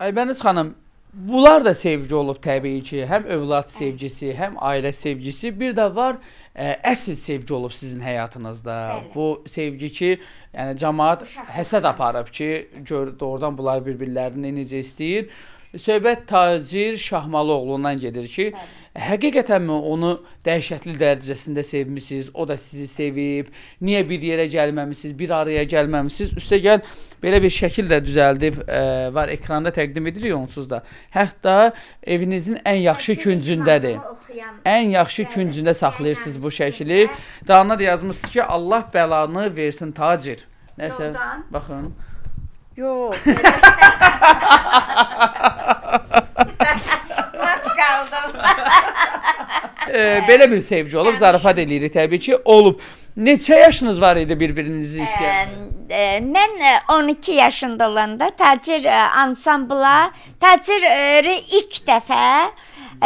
Aybəniz xanım, bunlar da sevgi olub təbii ki, həm övlad sevgisi, həm ailə sevgisi, bir də var ə, e, əsl sevgi olub sizin həyatınızda. Bəli. Bu sevgi ki, yəni cəmaət həsəd aparıb ki, gör doğrudan bunlar bir-birlərini necə istəyir. Söhbət Tacir Şahmalıoğlundan gedir ki, Bəli Həqiqətənmi onu dəhşətli dərəcəsində sevmisiniz, o da sizi sevib? Niyə bir yerə gəlməmisiniz, bir araya gəlməmisiniz? Üstəgəl belə bir şəkil də düzəldib ə, e, var ekranda təqdim edirik onsuz da. Hətta evinizin ən yaxşı küncündədir. Ən yaxşı küncündə saxlayırsınız bu şəkili. Dağına da yazmısınız ki, Allah bəlanı versin tacir. Nəsə, baxın. Yox. qaldım. e, belə bir sevgi olub, zarafat eləyirik təbii ki, olub. Neçə yaşınız var idi bir-birinizi istəyən? E, e, mən 12 yaşında olanda tacir e, ansambla, taciri ilk dəfə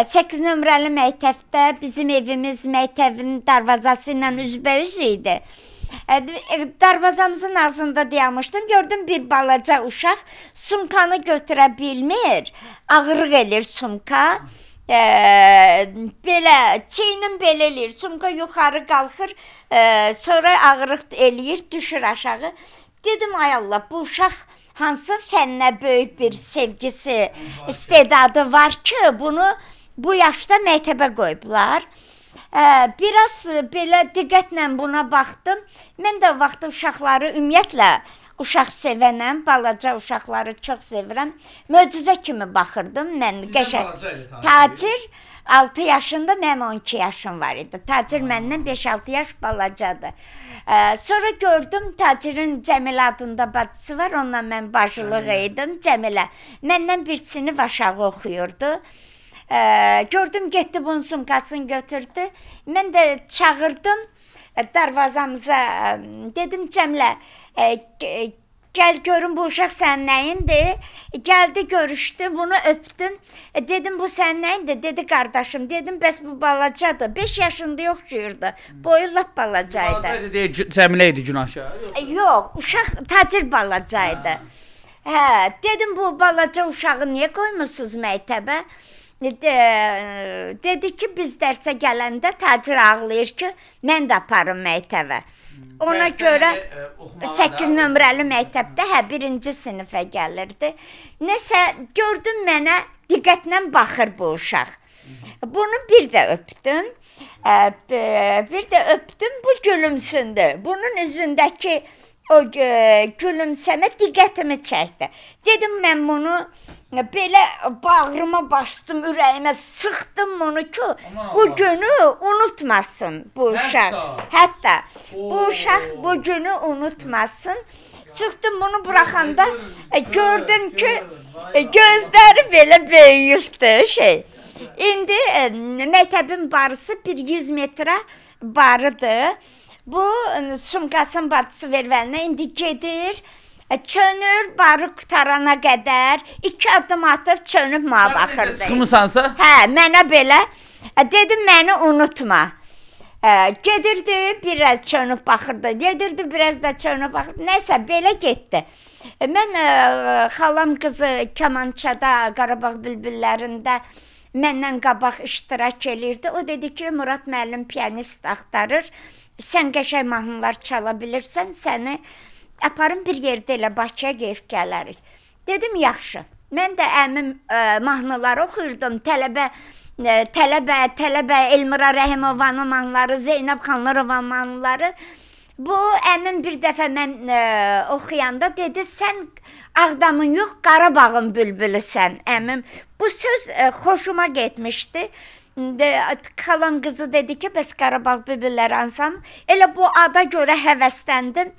8 e, nömrəli məktəbdə bizim evimiz məktəbin darvazası ilə üzbəüz idi. E, darvazamızın ağzında dayanmışdım. Gördüm bir balaca uşaq sumkanı götürə bilmir. Ağırlıq elir sumka. Ə, e, belə çeynin belə eləyir. Sumka yuxarı qalxır, ə, e, sonra ağırlıq eləyir, düşür aşağı. Dedim ay Allah, bu uşaq hansı fənnə böyük bir sevgisi, istedadı var ki, bunu bu yaşda məktəbə qoyublar. Hı biraz e, belə diqqətlə buna baxdım. Mən də vaxtı uşaqları ümumiyyətlə uşaq sevənəm, balaca uşaqları çox sevirəm. Möcüzə kimi baxırdım mən qəşəng. Tacir 6 yaşında, mənim 12 yaşım var idi. Tacir məndən 5-6 yaş balacadır. Ə, sonra gördüm Tacirin Cəmilə adında bacısı var, onunla mən bacılıq edim, Cəmilə. Məndən bir sinif aşağı oxuyurdu. Cəmilə Ə, gördüm getdi bunun sumkasını götürdü. Mən də çağırdım e, darvazamıza. E, dedim Cəmlə, ə, e, gəl görüm bu uşaq sənin nəyindir? Gəldi, görüşdü, bunu öpdüm. Dedim bu sənin nəyindir? Dedi qardaşım. Dedim bəs bu balacadır. 5 yaşında oxşayırdı. Boyu lap balaca idi. Balaca idi, Cəmilə idi günahşar. Yox, uşaq tacir balaca idi. Hə. hə, dedim bu balaca uşağı niyə qoymursuz məktəbə? E, dedi ki, biz dərsə gələndə tacir ağlayır ki, mən də aparım məktəbə. Hmm. Ona Dərsə görə e, ə, 8 nömrəli məktəbdə hə 1-ci sinifə gəlirdi. Nəsə gördüm mənə diqqətlə baxır bu uşaq. Mhm. Bunu bir də öpdüm. Bir də öpdüm. Bu gülümsündü. Bunun üzündəki o gülümsəmə diqqətimi çəkdi. Dedim mən bunu belə bağrıma bastdım, ürəyimə sıxdım bunu ki, bu günü unutmasın bu uşaq. Hətta bu uşaq bu günü unutmasın. Çıxdım bunu buraxanda e, gördüm ki, e, gözləri belə böyüyübdü şey. İndi e, məktəbin barısı bir 100 metrə barıdır. Bu sumkasının bacısı vervəlinə indi gedir e, çönür barı qutarana qədər 2 addım atıb çönüb mənə baxırdı. Çıxmısansa? Hə, mənə belə e, dedi məni unutma. Ə, e, gedirdi, biraz çönüb baxırdı. Gedirdi, biraz da çönüb baxırdı. Nəsə belə getdi. Mən ə, xalam qızı Kamançada Qarabağ bülbüllərində məndən qabaq iştirak elirdi. O dedi ki, Murad müəllim pianist axtarır sən qəşəng mahnılar çala bilirsən, səni aparım bir yerdə elə Bakıya qeyf gələrik. Dedim yaxşı. Mən də əmim ə, e, mahnıları oxuyurdum. Tələbə ə, e, tələbə tələbə Elmira Rəhimovanın mahnıları, Zeynəb Xanlarovanın mahnıları. Bu əmim bir dəfə mən ə, e, oxuyanda dedi, sən Ağdamın yox, Qarabağın bülbülüsən, əmim. Bu söz ə, xoşuma getmişdi. Kalan qızı dedi ki, bəs Qarabağ bülbülləri ansam. Elə bu ada görə həvəsləndim.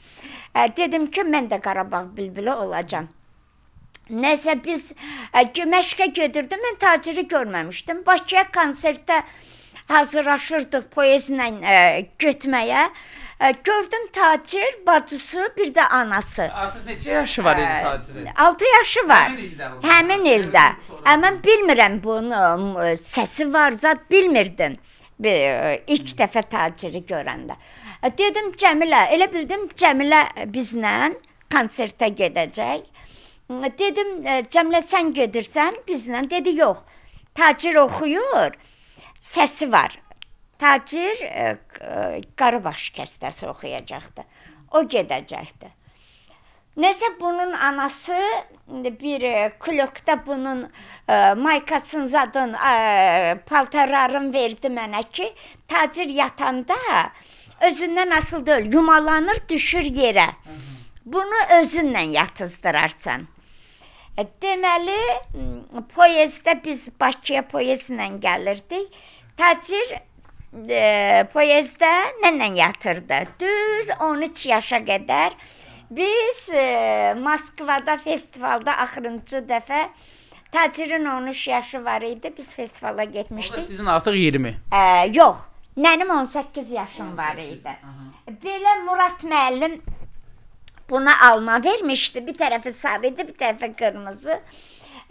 Dedim ki, mən də Qarabağ bülbülü olacam. Nəsə biz Güməşqə gedirdim. Mən taciri görməmişdim. Bakıya konsertə hazırlaşırdıq poezlə ə, getməyə. E, gördüm Tacir, bacısı, bir də anası. Artıq neçə yaşı var idi e, Tacirin? 6 yaşı var. Həmin ildə. Həmin ildə. Mən bilmirəm bunun e, səsi var, zət bilmirdim. İlk dəfə Taciri görəndə. Dedim Cəmilə, elə bildim Cəmilə bizlə konsertə gedəcək. Dedim Cəmilə sən gedirsən bizlə? Dedi yox. Tacir oxuyur. Səsi var tacir ə, Qarabaş kəstəsi oxuyacaqdı. O gedəcəkdi. Nəsə bunun anası bir klokda bunun ə, maykasın zadın ə, paltarların verdi mənə ki, tacir yatanda özündən asıl deyil, yumalanır, düşür yerə. Bunu özünlə yatızdırarsan. Deməli, poyezddə biz Bakıya poyezdlə gəlirdik. Tacir e, poyezddə mənlə yatırdı. Düz 13 yaşa qədər biz e, Moskvada festivalda axırıncı dəfə Tacirin 13 yaşı var idi. Biz festivala getmişdik. Orada sizin artıq 20. E, yox, mənim 18 yaşım 18. var idi. Aha. Belə Murad müəllim buna alma vermişdi. Bir tərəfi sarı idi, bir tərəfi qırmızı.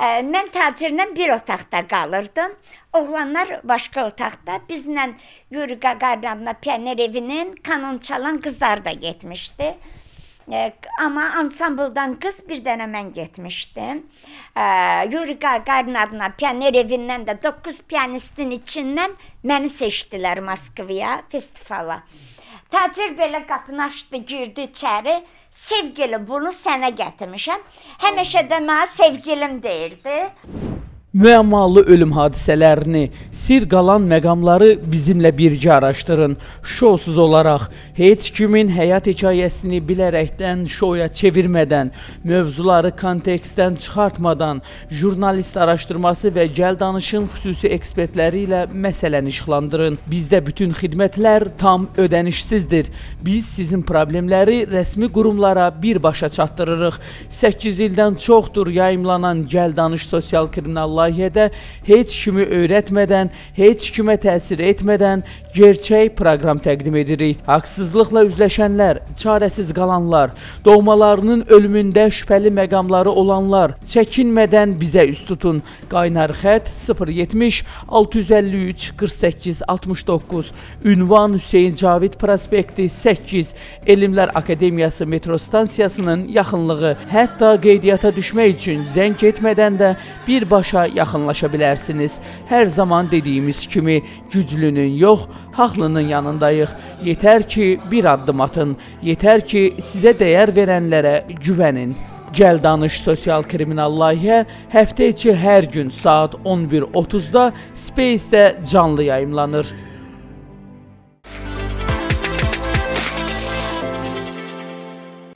Mən tacirlə bir otaqda qalırdım. Oğlanlar başqa otaqda, bizlə Yuri Gagarinla Pioner evinin kanon çalan qızlar da getmişdi. E, amma ansambldan qız bir dənə mən getmişdim. E, Yuri Gagarin adına Pioner evindən də 9 pianistin içindən məni seçdilər Moskvaya festivala. Hmm. Tacir belə qapını açdı, girdi içəri. Sevgili, bunu sənə gətirmişəm. Həmişə də mənə sevgilim deyirdi. Müəmmalı ölüm hadisələrini, sir qalan məqamları bizimlə birgə araşdırın. Şousuz olaraq heç kimin həyat hekayəsini bilərəkdən şoya çevirmədən, mövzuları kontekstdən çıxartmadan, jurnalist araşdırması və gəl danışın xüsusi ekspertləri ilə məsələni işıqlandırın. Bizdə bütün xidmətlər tam ödənişsizdir. Biz sizin problemləri rəsmi qurumlara birbaşa çatdırırıq. 8 ildən çoxdur yayımlanan gəl danış sosial kriminallar layihədə heç kimi öyrətmədən, heç kimə təsir etmədən gerçək proqram təqdim edirik. Haqsızlıqla üzləşənlər, çarəsiz qalanlar, doğmalarının ölümündə şübhəli məqamları olanlar çəkinmədən bizə üst tutun. Qaynar xətt 070 653 48 69 Ünvan Hüseyn Cavid prospekti 8 Elmlər Akademiyası metro stansiyasının yaxınlığı. Hətta qeydiyyata düşmək üçün zəng etmədən də birbaşa yaxınlaşa bilərsiniz. Hər zaman dediyimiz kimi güclünün yox, haqlının yanındayıq. Yetər ki, bir addım atın. Yetər ki, sizə dəyər verənlərə güvənin. Gəl danış sosial kriminal layihə həftə içi hər gün saat 11:30-da Space-də canlı yayımlanır.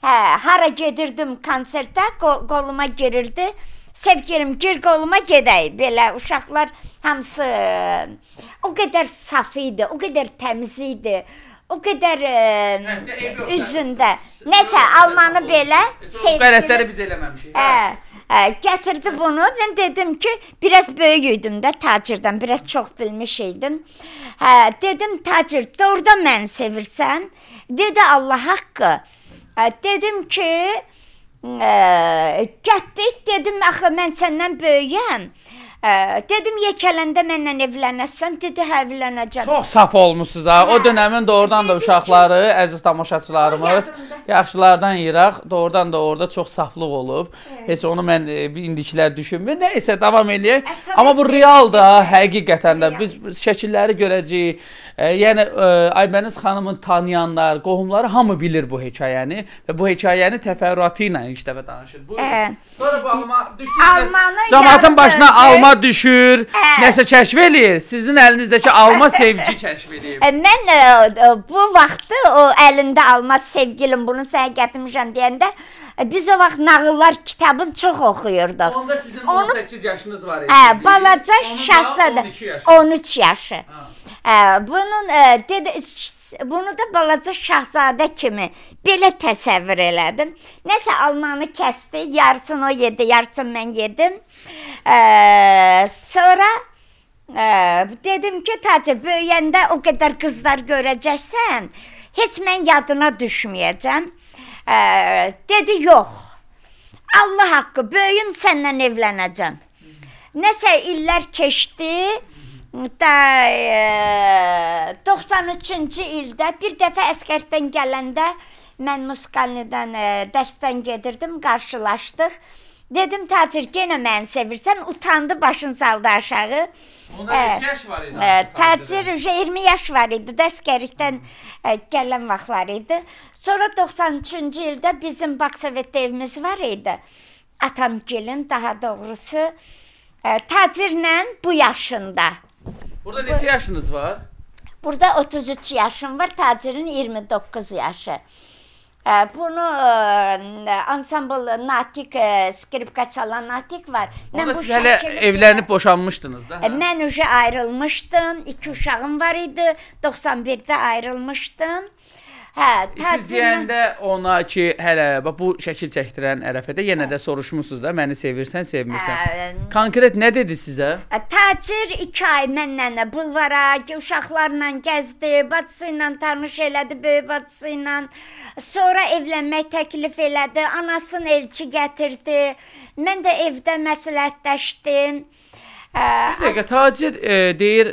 Hə, hara gedirdim konsertə qol qoluma girirdi. Sevgilim, gir qoluma gedək. Belə uşaqlar hamısı o qədər saf idi, o qədər təmiz idi. O qədər e, ə, üzündə. Nəsə, almanı belə sevdi. Qələtləri biz eləməmişik. Hə. Hə, gətirdi bunu. Mən dedim ki, biraz böyük idim də tacirdən, biraz çox bilmiş idim. Hə, dedim tacir, doğrudan məni sevirsən? Dedi Allah haqqı. Hə, dedim ki, Ə, gətdik dedim axı mən səndən böyüyəm. Ə, dedim yekələndə mənlə evlənəsən, dedi hə evlənəcəm. Çox saf olmusunuz ha. O dönəmin doğrudan da uşaqları, əziz tamaşaçılarımız, yaxşılardan yıraq, doğrudan da orada çox saflıq olub. Evet. Heç onu mən e, indikilər düşünmür. Nə isə davam eləyək. Amma bu real da, həqiqətən də biz, biz şəkilləri görəcəyik. E, yəni e, Aybəniz xanımın tanıyanlar, qohumları hamı bilir bu hekayəni və bu hekayəni təfərrüatı ilə ilk dəfə danışır. Buyurun. Sonra bu ağlıma düşdü. Cəmaatın başına alma yadıma düşür, ə. nəsə kəşf eləyir. Sizin əlinizdəki alma sevgi kəşf eləyib. Ə, e, mən ə, e, ə, e, bu vaxtı o əlində alma sevgilim bunu sənə gətirmişəm deyəndə biz o vaxt nağıllar kitabını çox oxuyurduq. Onda sizin Onu, 18 yaşınız var idi. Hə, balaca şahzadə 13 yaşı. Hə, bunun dedi bunu da balaca şahzadə kimi belə təsəvvür elədim. Nəsə almanı kəsdi, yarısını o yedi, yarısını mən yedim. Ə, sonra ə, e, dedim ki, Tacir, böyüyəndə o qədər qızlar görəcəksən, heç mən yadına düşməyəcəm. Ə, dedi, yox. Allah haqqı, böyüyüm səndən evlənəcəm. Nəsə illər keçdi. Da ə, e, 93-cü ildə bir dəfə əskərdən gələndə mən musiqalidən e, dərsdən gedirdim, qarşılaşdıq. Dedim tacir yenə məni sevirsən, utandı, başını saldı aşağı. Onda e, neçə yaş var idi? E, tacir 20 yaş var idi. Dəskərlikdən hmm. e, gələn vaxtlar idi. Sonra 93-cü ildə bizim Baksovetdə evimiz var idi. Atam gelin daha doğrusu e, tacirlə bu yaşında. Burada neçə yaşınız var? Burada 33 yaşım var, tacirin 29 yaşı bunu ansambl e, Natiq e, skripka çalan Natiq var. Mən Orada siz hələ evlənib boşanmışdınız da. E, hə? Mən uje ayrılmışdım. 2 uşağım var idi. 91-də ayrılmışdım. Hə, siz deyəndə ona ki, hələ bax bu şəkil çəkdirən ərəfədə yenə hə. də soruşmusunuz da, məni sevirsən, sevmirsən. Hə. Yəni- Konkret nə dedi sizə? Ə, e, tacir 2 ay mənlə bulvara, uşaqlarla gəzdi, bacısı ilə tanış elədi, böyük bacısı ilə. Sonra evlənmək təklif elədi, anasının elçi gətirdi. Mən də evdə məsləhətləşdim. Hə, bir hə. dəqiqə, tacir e, deyir,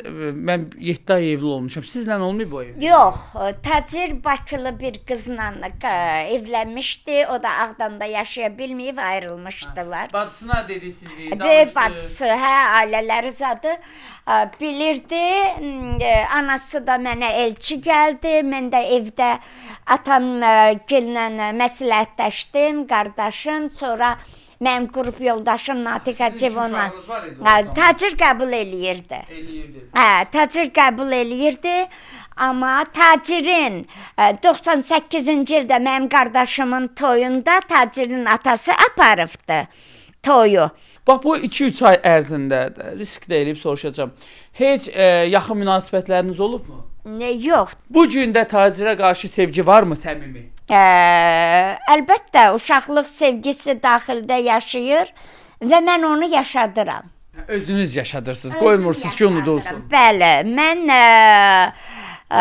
mən 7 ay evli olmuşam. Sizlə olmayıb o ev? Yox, tacir Bakılı bir qızla e, evlənmişdi. O da Ağdamda yaşaya bilməyib ayrılmışdılar. Hə, bacısına dedi sizi, danışdı. Böyük bacısı, hə, ailələri zadı e, bilirdi. E, anası da mənə elçi gəldi. Mən də evdə atam gəllə məsləhətləşdim, qardaşım, sonra Mənim qrup yoldaşım Natiq Hacıbovla təcir qəbul eləyirdi. Eləyirdi. Hə, təcir qəbul eləyirdi. Amma tacirin 98-ci e, ildə mənim qardaşımın toyunda tacirin atası aparıbdı toyu. Bax bu 2-3 ay ərzində risk də eləyib soruşacağam. Heç e, yaxın münasibətləriniz olubmu? Nə, e, yox. Bu gün də tacirə qarşı sevgi varmı səmimi? Ə, əlbəttə uşaqlıq sevgisi daxildə yaşayır və mən onu yaşadıram. Hə, özünüz yaşadırsınız, Özüm qoymursunuz yaşadıram. ki, unudulsun. Bəli, mən ə, ə,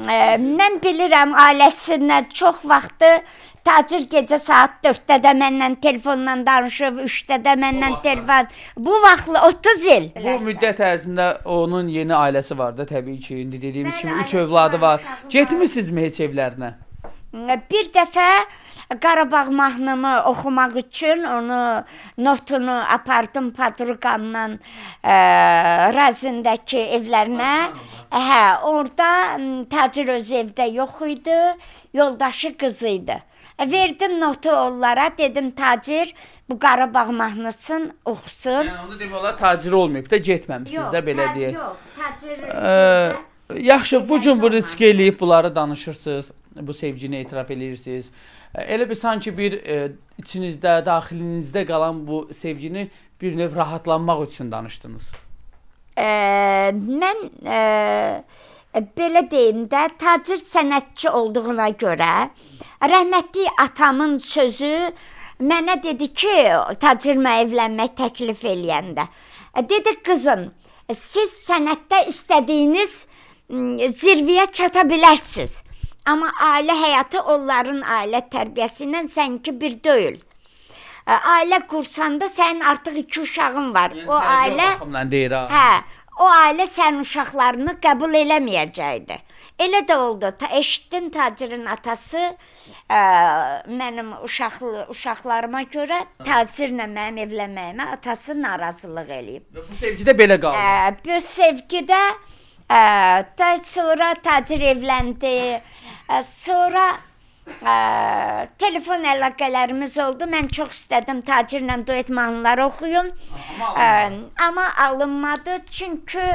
ə mən bilirəm ailəsindən çox vaxtı ə, tacir gecə saat 4-də də mənlə telefonla danışıb, 3-də də mənlə telefon. Bu vaxtla 30 il. Bu müddət ərzində onun yeni ailəsi var da təbii ki, indi dediyimiz Mən kimi 3 övladı var. Getmisinizmi heç evlərinə? Bir dəfə Qarabağ mahnımı oxumaq üçün onu notunu apardım Padruqandan e, Razindəki evlərinə. Hə, orada tacir öz evdə yox idi, yoldaşı qızı idi. Verdim notu onlara, dedim tacir bu Qarabağ mahnısını oxusun. Yəni onda demək olar tacir olmayıb da getməmisiniz də belə deyək. Yox, tacir. Ə, yaxşı, bu gün bu risk eləyib bunları danışırsınız, bu sevgini etiraf eləyirsiniz. Elə bir sanki bir ə, e, içinizdə, daxilinizdə qalan bu sevgini bir növ rahatlanmaq üçün danışdınız. Ə, mən ə, e, E, belə deyim də, tacir sənətçi olduğuna görə rəhmətli atamın sözü mənə dedi ki, tacirmə evlənmək təklif eləyəndə. E, dedi qızım, siz sənətdə istədiyiniz zirviyə çata bilərsiniz. Amma ailə həyatı onların ailə tərbiyəsindən sənki bir deyil. E, ailə qursanda sənin artıq 2 uşağın var. Yəni, o ailə baxımdan deyir ha. Hə, o ailə sənin uşaqlarını qəbul eləməyəcəkdi. Elə də oldu. Ta eşitdim tacirin atası ə, e, mənim uşaqlı uşaqlarıma görə tacirlə mənim evlənməyimə atası narazılıq eləyib. Və bu sevgi də belə qaldı. Ə, e, bu sevgidə ə, e, da sonra tacir evləndi. Ə, sonra ə, telefon əlaqələrimiz oldu. Mən çox istədim tacirlə duet mahnıları oxuyum. Amma, ə, amma alınmadı çünki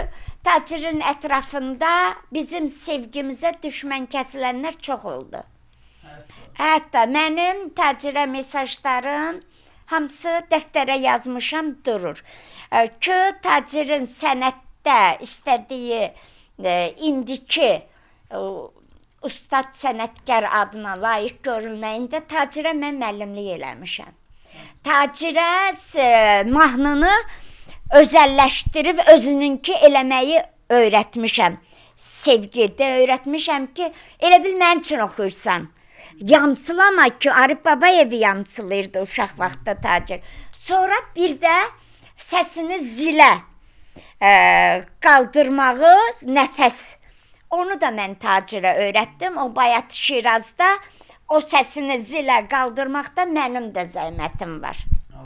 tacirin ətrafında bizim sevgimizə düşmən kəsilənlər çox oldu. Hətta mənim tacirə mesajlarım hamısı dəftərə yazmışam durur. Ə, ki tacirin sənətdə istədiyi ə, indiki ə, ustad sənətkar adına layiq görülməyində tacirə mən müəllimlik eləmişəm. Tacirə mahnını özəlləşdirib özününki eləməyi öyrətmişəm. Sevgidə öyrətmişəm ki, elə bil mənim üçün oxuyursan. Yamsılama ki, Arif Babayevi yamsılayırdı uşaq vaxtda tacir. Sonra bir də səsini zilə ə, e, qaldırmağı nəfəs Onu da mən tacirə öyrətdim. O bayat Şirazda o səsini zilə qaldırmaqda mənim də zəhmətim var.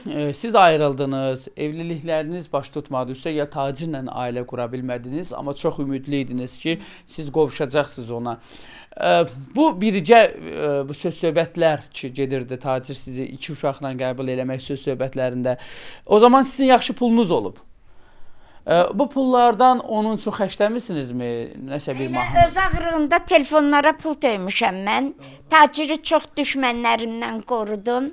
E, siz ayrıldınız, evlilikləriniz baş tutmadı. Üstəgəl tacirlə ailə qura bilmədiniz, amma çox ümidli idiniz ki, siz qovuşacaqsınız ona. E, bu birgə e, bu söz-söhbətlər ki, gedirdi tacir sizi iki uşaqla qəbul eləmək söz-söhbətlərində. O zaman sizin yaxşı pulunuz olub. Bu pullardan onun üçün xərcləmisinizmi? Nəsə bir mahnı. Öz ağrığında telefonlara pul töymüşəm mən. Taciri çox düşmənlərimdən qorudum.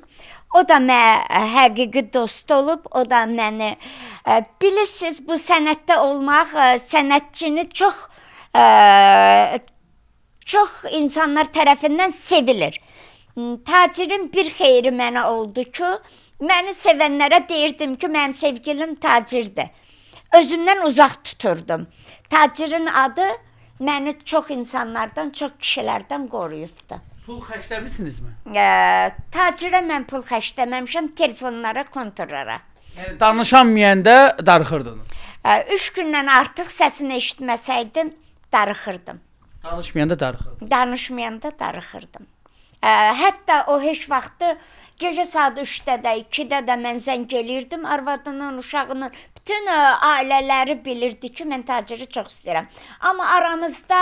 O da mənə həqiqi dost olub, o da məni bilirsiniz bu sənətdə olmaq sənətçini çox ə, çox insanlar tərəfindən sevilir. Tacirin bir xeyri mənə oldu ki, məni sevənlərə deyirdim ki, mənim sevgilim tacirdir özümdən uzaq tuturdum. Tacirin adı məni çox insanlardan, çox kişilərdən qoruyubdu. Pul xərcləmisinizmi? E, tacirə mən pul xərcləməmişəm, telefonlara, kontorlara. Yəni danışamayanda darıxırdınız. 3 e, gündən artıq səsini eşitməsəydim darıxırdım. Danışmayanda darıxırdım. Danışmayanda darıxırdım. E, hətta o heç vaxtı Gecə saat 3-də də, 2-də də mən zəng eləyirdim arvadının, uşağının bütün e, ailələri bilirdi ki, mən taciri çox istəyirəm. Amma aramızda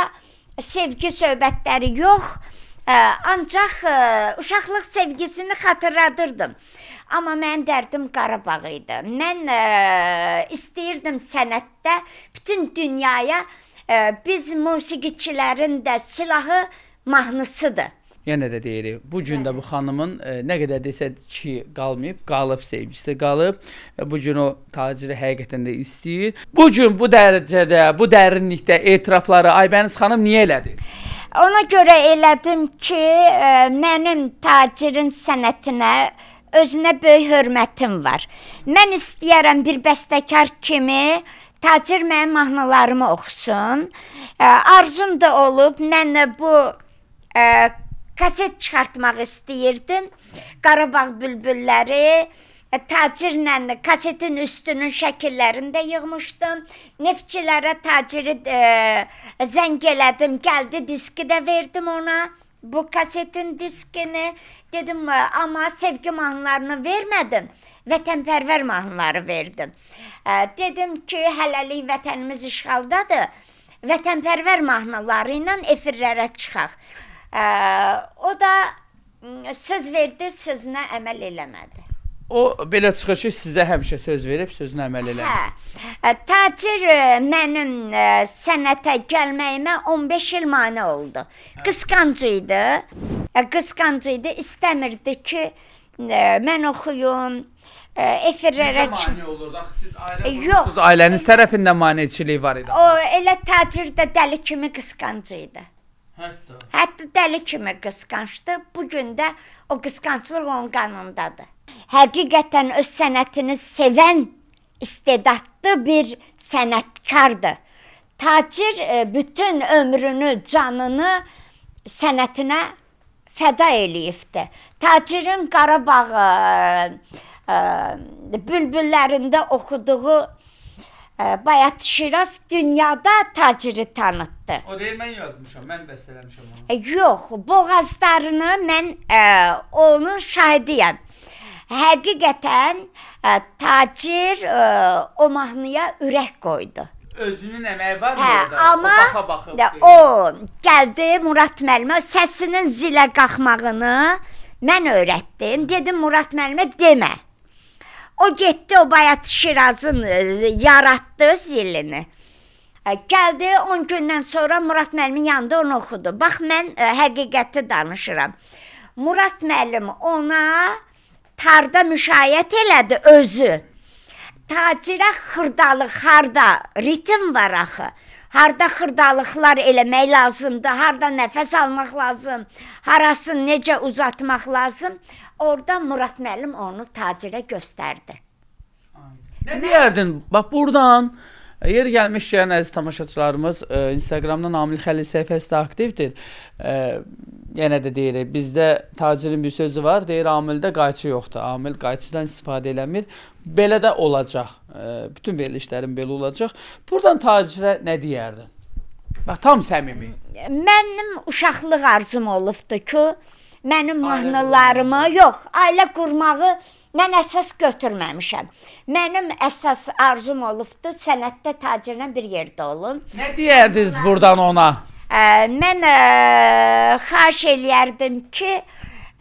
sevgi söhbətləri yox, ə, e, ancaq ə, e, uşaqlıq sevgisini xatırladırdım. Amma mənim dərdim Qarabağ idi. Mən ə, istəyirdim sənətdə bütün dünyaya ə, biz musiqiçilərin də silahı mahnısıdır yenə də deyirik, bu gün də bu xanımın ə, e, nə qədər desə ki, qalmayıb, qalıb sevgisi qalıb və bu gün o taciri həqiqətən də istəyir. Bu gün bu dərəcədə, bu dərinlikdə etirafları Aybəniz xanım niyə elədi? Ona görə elədim ki, ə, e, mənim tacirin sənətinə özünə böyük hörmətim var. Mən istəyirəm bir bəstəkar kimi tacir mənim mahnılarımı oxusun. Ə, e, arzum da olub mən bu ə, kaset çıxartmaq istəyirdim. Qarabağ bülbülləri e, tacirlə kasetin üstünün şəkillərini də yığmışdım. Neftçilərə taciri e, zəng elədim, gəldi diski də verdim ona. Bu kasetin diskini dedim e, amma sevgi mahnılarını vermədim. Vətənpərvər mahnıları verdim. E, dedim ki, hələlik vətənimiz işğaldadır. Vətənpərvər mahnıları ilə efirlərə çıxaq. O da söz verdi, sözünə əməl eləmədi. O belə çıxır ki, sizə həmişə söz verib, sözünə əməl eləmir. Hə. Tacir mənim sənətə gəlməyimə 15 il mane oldu. Hə. Qısqanc idi. Qısqanc idi, istəmirdi ki, mən oxuyum. Efirlərə mane olurdu. Axı siz ailə qurmuşdunuz. Ailəniz tərəfindən maneçilik var idi. O elə tacir də dəli kimi qısqanc idi. Hətta. Hətta dəli kimi qısqancdı. Bu gün də o qısqanclıq onun qanındadır. Həqiqətən öz sənətini sevən istedadlı bir sənətkardır. Tacir e, bütün ömrünü, canını sənətinə fəda eləyibdi. Tacirin Qarabağı ə, e, e, bülbüllərində oxuduğu Bayat Şiraz dünyada taciri tanıtdı. O deyil, mən yazmışam, mən bəstələmişəm onu. E, yox, boğazlarını mən e, onun şahidiyəm. Həqiqətən e, tacir e, o mahnıya ürək qoydu. Özünün əməyi var hə, orada. Amma o, baxa, baxa, də, o gəldi Murad müəllimə səsinin zilə qalxmağını mən öyrətdim. Dedim Murad müəllimə demə. O getdi o bayat Şirazın e, yaratdı zilini. E, Gəldi 10 gündən sonra Murad müəllimin yanında onu oxudu. Bax mən ə, e, həqiqəti danışıram. Murad müəllim ona tarda müşayiət elədi özü. Tacirə xırdalıq harda ritm var axı. Harda xırdalıqlar eləmək lazımdır, harda nəfəs almaq lazım, harasını necə uzatmaq lazım. Orda Murad müəllim onu tacirə göstərdi. Nə deyərdin? Bax burdan e, Yer gəlmişkən əziz tamaşaçılarımız ə, e, Instagramda Namil Xəlil səhifəsi də aktivdir. Ə, e, yenə də deyirik, bizdə tacirin bir sözü var, deyir amildə qayçı yoxdur. Amil qayçıdan istifadə eləmir. Belə də olacaq. Ə, bütün verilişlərin belə olacaq. Burdan tacirə nə deyərdin? Bax tam səmimi. Mənim uşaqlıq arzum olubdu ki, Mənim mahnılarımı yox, ailə qurmağı mən əsas götürməmişəm. Mənim əsas arzum olubdu sənətdə tacirlə bir yerdə olum. Nə deyərdiniz burdan ona? Ə, mən ə, xahiş eləyərdim ki,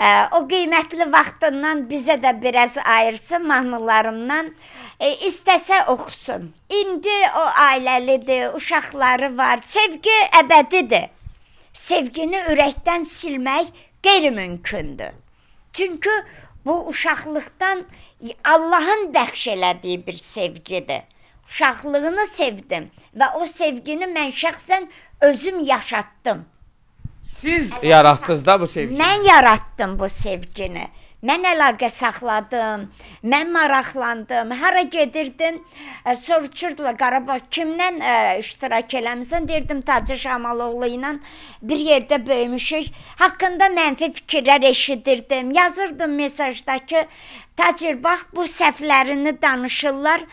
ə, o qiymətli vaxtından bizə də biraz ayırsın mahnılarımdan e, istəsə oxusun. İndi o ailəlidir, uşaqları var. Sevgi əbədidir. Sevgini ürəkdən silmək qeyri-mümkündür. Çünki bu uşaqlıqdan Allahın bəxş elədiyi bir sevgidir. Uşaqlığını sevdim və o sevgini mən şəxsən özüm yaşatdım. Siz yaratdınız da bu sevgini. Mən yaratdım bu sevgini. Mən əlaqə saxladım, mən maraqlandım. Hara gedirdim, ə, e, soruşurdular Qarabağ kimdən ə, e, iştirak eləmisən? Deyirdim Tacir Şamaloğlu ilə bir yerdə böyümüşük. Haqqında mənfi fikirlər eşidirdim. Yazırdım mesajdakı Tacir bax bu səhvlərini danışırlar.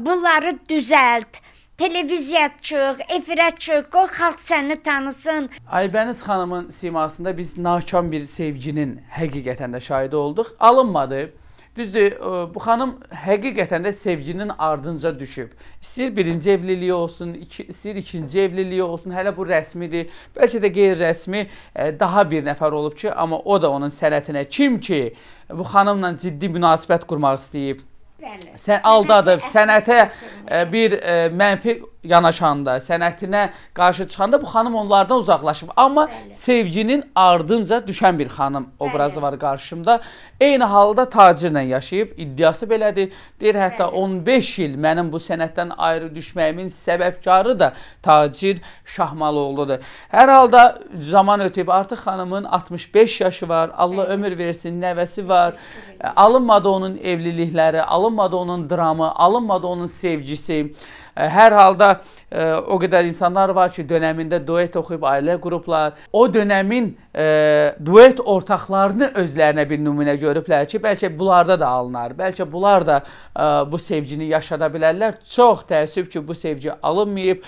Bunları düzəlt televiziya çıx, efirə çıx, qoy xalq səni tanısın. Aybəniz xanımın simasında biz nakam bir sevginin həqiqətən də şahidi olduq. Alınmadı. Düzdür, e, bu xanım həqiqətən də sevginin ardınca düşüb. İstəyir birinci evliliyi olsun, iki, istəyir ikinci evliliyi olsun, hələ bu rəsmidir. Bəlkə də qeyri-rəsmi e, daha bir nəfər olub ki, amma o da onun sənətinə. Kim ki, bu xanımla ciddi münasibət qurmaq istəyib, Bəli. Sən aldadıb sənətə bir e, e, mənfi yanaşanda, sənətinə qarşı çıxanda bu xanım onlardan uzaqlaşıb. Amma Bəli. sevginin ardınca düşən bir xanım Bəli. obrazı var qarşımda. Eyni halda tacirlə yaşayıb, iddiası belədir. Deyir, hətta Bəli. 15 il mənim bu sənətdən ayrı düşməyimin səbəbkarı da tacir Şahmalıoğludur. Hər halda zaman ötüb, artıq xanımın 65 yaşı var. Allah Bəli. ömür versin, nəvəsi var. Bəli. Alınmadı onun evlilikləri, alınmadı onun dramı, alınmadı onun sevgisi. Hər halda e, o qədər insanlar var ki, dönəmində duet oxuyub ailə qruplar, o dönəmin e, duet ortaqlarını özlərinə bir nümunə görüblər ki, bəlkə bunlarda da alınar, bəlkə bunlar da e, bu sevgini yaşada bilərlər. Çox təəssüf ki, bu sevgi alınmayıb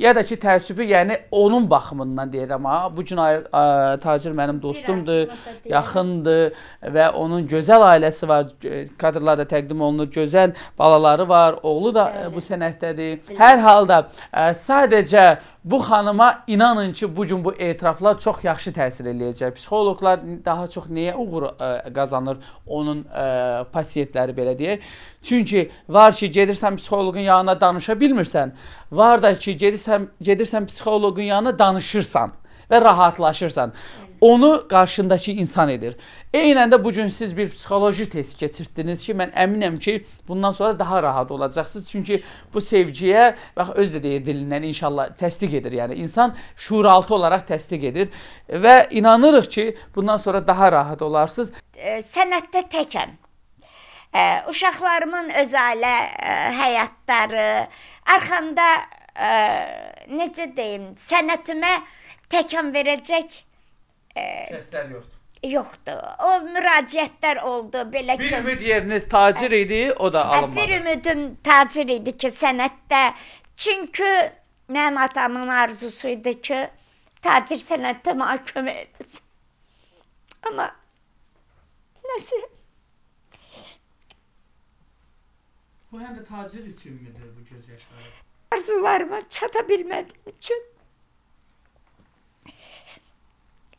ya da ki, təəssüfü yəni onun baxımından deyirəm ha. Bu gün tacir mənim dostumdur, yaxındır və onun gözəl ailəsi var, kadrlarda təqdim olunur, gözəl balaları var, oğlu da bu sənətdə elədi. Hər halda ə, e, sadəcə bu xanıma inanın ki, bu gün bu etiraflar çox yaxşı təsir eləyəcək. Psixoloqlar daha çox nəyə uğur ə, e, qazanır onun ə, e, pasiyentləri belə deyək. Çünki var ki, gedirsən psixoloqun yanına danışa bilmirsən, var da ki, gedirsən gedirsən psixoloqun yanına danışırsan və rahatlaşırsan onu qarşındakı insan edir. Eynən də bu gün siz bir psixoloji test keçirdiniz ki, mən əminəm ki, bundan sonra daha rahat olacaqsınız. Çünki bu sevgiyə bax öz də deyir dilindən inşallah təsdiq edir. Yəni insan şuuraltı olaraq təsdiq edir və inanırıq ki, bundan sonra daha rahat olarsınız. Sənətdə təkəm. Uşaqlarımın öz ailə həyatları arxamda necə deyim, sənətimə təkan verəcək Səslər yoxdur. Yoxdur. O müraciətlər oldu belə bir ki. Bir ümid yeriniz tacir idi, o da hə, alınmadı. Bir ümidim tacir idi ki, sənətdə. Çünki mənim atamın arzusu idi ki, tacir sənətdə mənə kömək eləsin. Amma nəsə Bu həm də tacir üçünmüdür bu göz yaşları? Arzularıma çata bilmədiyim üçün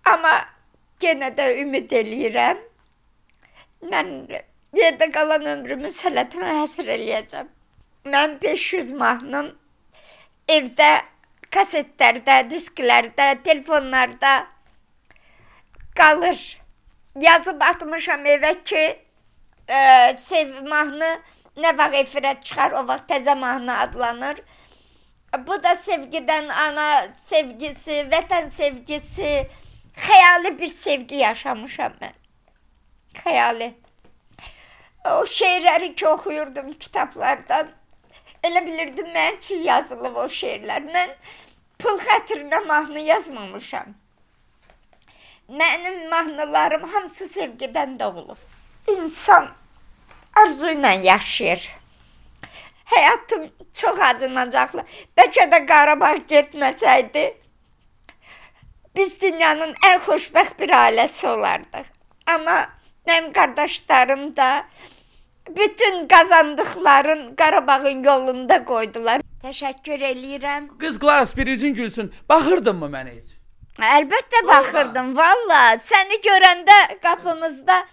Amma yenə də ümid eləyirəm. Mən yerdə qalan ömrümü sələtimə həsr eləyəcəm. Mən 500 mahnım evdə kasetlərdə, disklərdə, telefonlarda qalır. Yazıb atmışam evə ki, ə, e, sev mahnı nə vaxt efirə çıxar, o vaxt təzə mahnı adlanır. Bu da sevgidən ana sevgisi, vətən sevgisi, xəyali bir sevgi yaşamışam mən. Xəyali. O şeirləri ki oxuyurdum kitablardan. Elə bilirdim mənim üçün yazılıb o şeirlər. Mən pul xətrinə mahnı yazmamışam. Mənim mahnılarım hamısı sevgidən doğulub. İnsan arzu ilə yaşayır. Həyatım çox acınacaqlı. Bəlkə də Qarabağ getməsəydi Biz dünyanın ən xoşbəxt bir ailəsi olardıq. Amma mənim qardaşlarım da bütün qazandıqların Qarabağın yolunda qoydular. Təşəkkür eləyirəm. Qız Glas bir üzün gülsün. Baxırdınmı mənə heç? Əlbəttə baxırdım. Valla səni görəndə qapımızda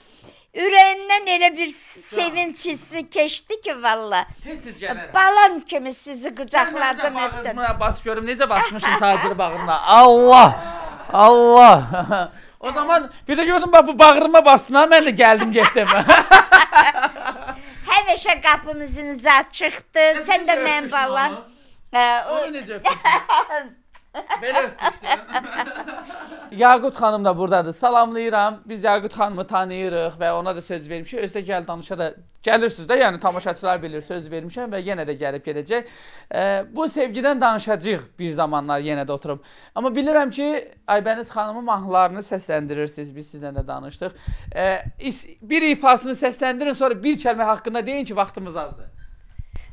Ürəyimdən elə bir sevinç hissi keçdi ki valla. Tez-tez gələrəm. Balam kimi sizi qucaqladım evdə. Bağırmaya bas görüm necə basmışım tacir bağrına. Allah! Allah! o zaman bir də gördüm bax bu bağrıma bastın ha mən də gəldim getdim. Həmişə qapımızın açıqdı. Sən də mən balam. E, Onu necə öpdün? Belə öpmüşdü. Yaqut xanım da burdadır. Salamlayıram. Biz Yaqut xanımı tanıyırıq və ona da söz vermişik. Özdə gəl danışa da gəlirsiniz də, yəni tamaşaçılar bilir, söz vermişəm və yenə də gəlib gələcək. E, bu sevgidən danışacağıq bir zamanlar yenə də oturub. Amma bilirəm ki, Aybəniz xanımın mahnılarını səsləndirirsiniz. Biz sizlə də danışdıq. E, bir ifasını səsləndirin, sonra bir kəlmə haqqında deyin ki, vaxtımız azdır.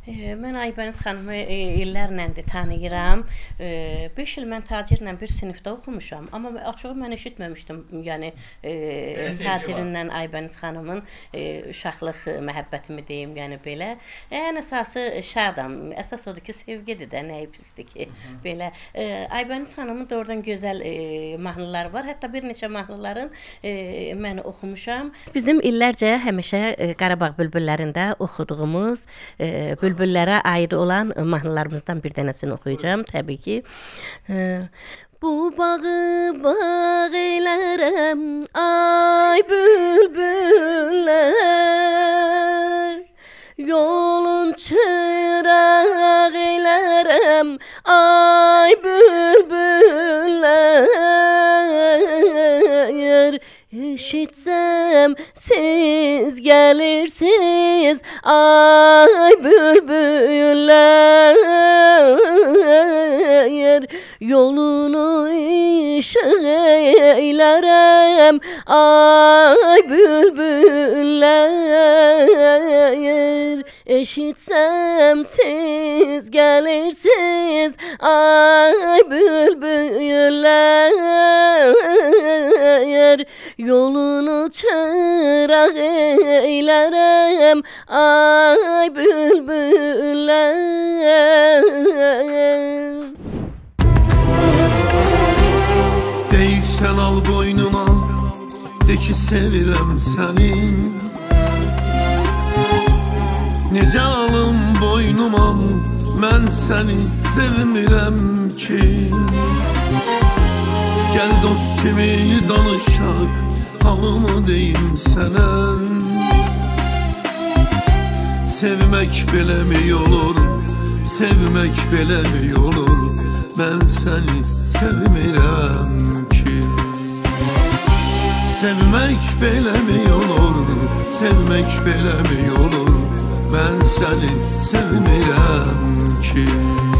Mən Aybəniz xanımı e, illərlə də tanıyıram. 5 il mən tacirlə bir sinifdə oxumuşam, amma açığı mən eşitməmişdim. Yəni e, tacirlə Aybəniz xanımın e, uşaqlıq məhəbbətimi deyim, yəni belə. Ən əsası şadam. Əsas odur ki, sevgidir də, nəyi pisdir ki. Belə Aybəniz xanımın doğrudan gözəl mahnıları var. Hətta bir neçə mahnıların mən oxumuşam. Bizim illərcə həmişə Qarabağ bülbüllərində oxuduğumuz bülbül bülbüllərə aid olan mahnılarımızdan bir dənəsini oxuyacağam təbii ki. Hə, bu bağı bağ elərəm ay bülbüllər Yolun çıraq elərəm ay İşitsem siz gelirsiniz ay bülbüller yolunu işeylerem ay bülbüller eşitsem siz gelirsiniz ay bülbüller Yolunu çıraq eylərəm ay bülbüllər Deyirsən al boynuna De ki sevirəm səni Necə alım boynuma Mən səni sevmirəm ki Gel dost kimi danışaq halımı deyim sənə Sevmək belə mi olur, sevmək belə mi olur Mən səni sevmirəm ki Sevmək belə mi olur, sevmək belə mi olur Mən səni sevmirəm ki